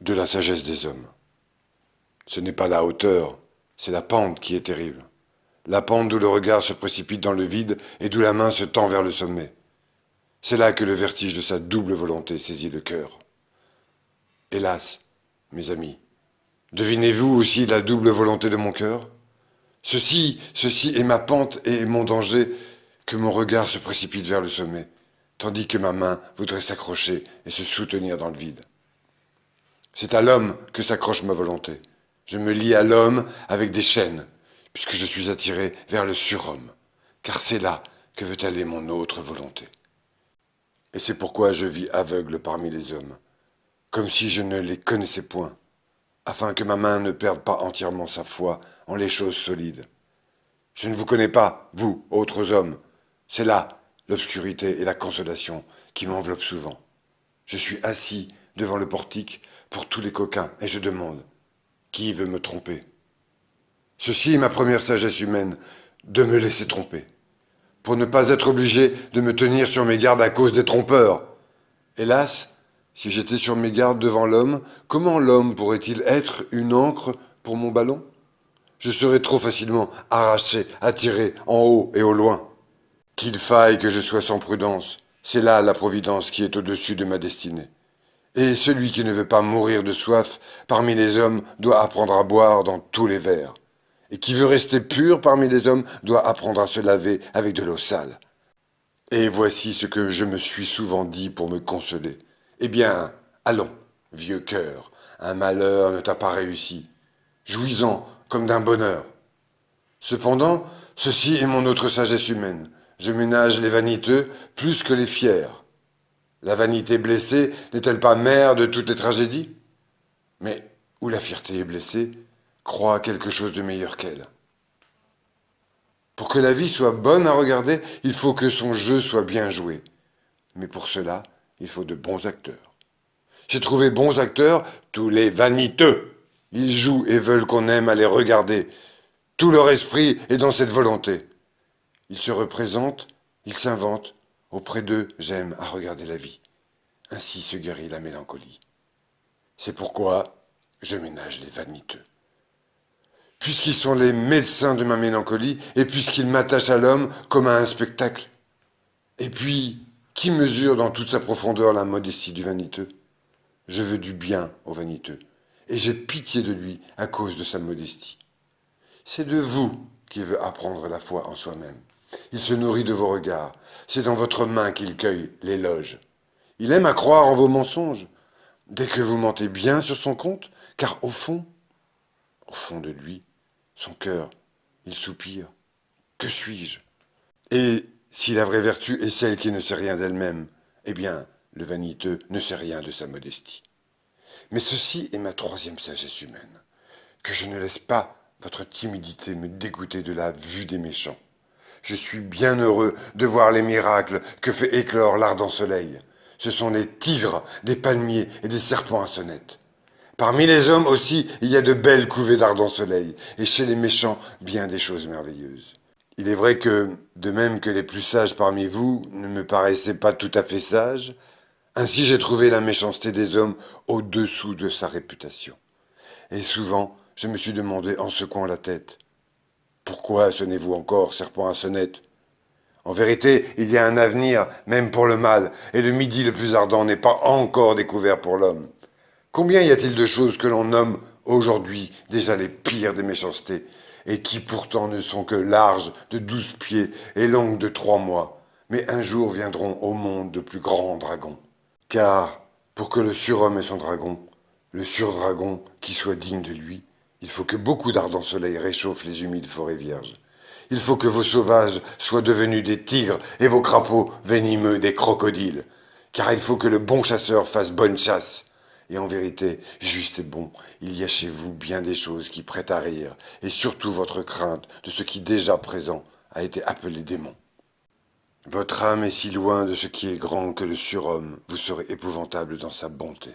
de la sagesse des hommes. Ce n'est pas la hauteur, c'est la pente qui est terrible. La pente d'où le regard se précipite dans le vide et d'où la main se tend vers le sommet. C'est là que le vertige de sa double volonté saisit le cœur. Hélas, mes amis, devinez-vous aussi la double volonté de mon cœur Ceci, ceci est ma pente et mon danger, que mon regard se précipite vers le sommet, tandis que ma main voudrait s'accrocher et se soutenir dans le vide. C'est à l'homme que s'accroche ma volonté. Je me lie à l'homme avec des chaînes, puisque je suis attiré vers le surhomme, car c'est là que veut aller mon autre volonté. Et c'est pourquoi je vis aveugle parmi les hommes, comme si je ne les connaissais point, afin que ma main ne perde pas entièrement sa foi en les choses solides. Je ne vous connais pas, vous, autres hommes. C'est là l'obscurité et la consolation qui m'enveloppent souvent. Je suis assis devant le portique pour tous les coquins, et je demande Qui veut me tromper Ceci est ma première sagesse humaine, de me laisser tromper, pour ne pas être obligé de me tenir sur mes gardes à cause des trompeurs. Hélas, si j'étais sur mes gardes devant l'homme, comment l'homme pourrait-il être une ancre pour mon ballon Je serais trop facilement arraché, attiré en haut et au loin. Qu'il faille que je sois sans prudence, c'est là la providence qui est au-dessus de ma destinée. Et celui qui ne veut pas mourir de soif parmi les hommes doit apprendre à boire dans tous les verres. Et qui veut rester pur parmi les hommes doit apprendre à se laver avec de l'eau sale. Et voici ce que je me suis souvent dit pour me consoler. Eh bien, allons, vieux cœur, un malheur ne t'a pas réussi, jouis-en comme d'un bonheur. Cependant, ceci est mon autre sagesse humaine. Je ménage les vaniteux plus que les fiers. La vanité blessée n'est-elle pas mère de toutes les tragédies Mais où la fierté est blessée, croit à quelque chose de meilleur qu'elle. Pour que la vie soit bonne à regarder, il faut que son jeu soit bien joué. Mais pour cela, il faut de bons acteurs. J'ai trouvé bons acteurs, tous les vaniteux. Ils jouent et veulent qu'on aime à les regarder. Tout leur esprit est dans cette volonté. Ils se représentent, ils s'inventent, Auprès d'eux, j'aime à regarder la vie. Ainsi se guérit la mélancolie. C'est pourquoi je ménage les vaniteux. Puisqu'ils sont les médecins de ma mélancolie, et puisqu'ils m'attachent à l'homme comme à un spectacle. Et puis, qui mesure dans toute sa profondeur la modestie du vaniteux Je veux du bien au vaniteux, et j'ai pitié de lui à cause de sa modestie. C'est de vous qui veut apprendre la foi en soi-même. Il se nourrit de vos regards. C'est dans votre main qu'il cueille l'éloge. Il aime à croire en vos mensonges, dès que vous mentez bien sur son compte, car au fond, au fond de lui, son cœur, il soupire. Que suis-je Et si la vraie vertu est celle qui ne sait rien d'elle-même, eh bien, le vaniteux ne sait rien de sa modestie. Mais ceci est ma troisième sagesse humaine, que je ne laisse pas votre timidité me dégoûter de la vue des méchants. Je suis bien heureux de voir les miracles que fait éclore l'ardent soleil. Ce sont des tigres, des palmiers et des serpents à sonnette. Parmi les hommes aussi, il y a de belles couvées d'ardent soleil, et chez les méchants, bien des choses merveilleuses. Il est vrai que, de même que les plus sages parmi vous ne me paraissaient pas tout à fait sages, ainsi j'ai trouvé la méchanceté des hommes au-dessous de sa réputation. Et souvent, je me suis demandé en secouant la tête, pourquoi sonnez-vous encore, serpent à sonnette En vérité, il y a un avenir, même pour le mal, et le midi le plus ardent n'est pas encore découvert pour l'homme. Combien y a-t-il de choses que l'on nomme aujourd'hui déjà les pires des méchancetés, et qui pourtant ne sont que larges de douze pieds et longues de trois mois, mais un jour viendront au monde de plus grands dragons. Car, pour que le surhomme ait son dragon, le surdragon qui soit digne de lui, il faut que beaucoup d'ardents soleil réchauffe les humides forêts vierges. Il faut que vos sauvages soient devenus des tigres et vos crapauds venimeux des crocodiles. Car il faut que le bon chasseur fasse bonne chasse. Et en vérité, juste et bon, il y a chez vous bien des choses qui prêtent à rire, et surtout votre crainte de ce qui déjà présent a été appelé démon. Votre âme est si loin de ce qui est grand que le surhomme vous serait épouvantable dans sa bonté.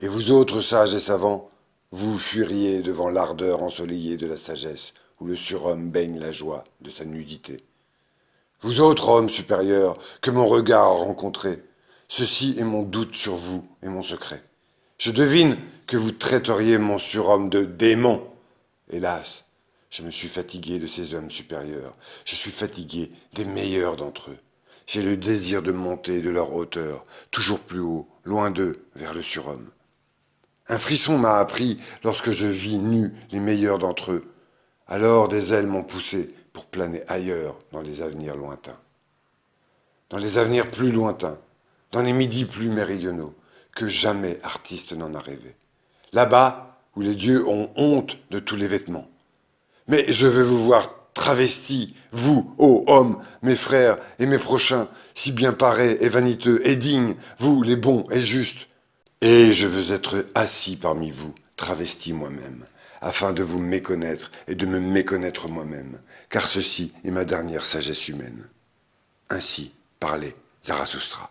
Et vous autres sages et savants, vous fuiriez devant l'ardeur ensoleillée de la sagesse, où le surhomme baigne la joie de sa nudité. Vous autres hommes supérieurs, que mon regard a rencontrés, ceci est mon doute sur vous et mon secret. Je devine que vous traiteriez mon surhomme de démon. Hélas, je me suis fatigué de ces hommes supérieurs, je suis fatigué des meilleurs d'entre eux. J'ai le désir de monter de leur hauteur, toujours plus haut, loin d'eux, vers le surhomme. Un frisson m'a appris lorsque je vis nu les meilleurs d'entre eux. Alors des ailes m'ont poussé pour planer ailleurs dans les avenirs lointains. Dans les avenirs plus lointains, dans les midis plus méridionaux, que jamais artiste n'en a rêvé. Là-bas, où les dieux ont honte de tous les vêtements. Mais je veux vous voir travestis, vous, ô hommes, mes frères et mes prochains, si bien parés et vaniteux et dignes, vous, les bons et justes, et je veux être assis parmi vous, travesti moi-même, afin de vous méconnaître et de me méconnaître moi-même, car ceci est ma dernière sagesse humaine. Ainsi parlait Zarasustra.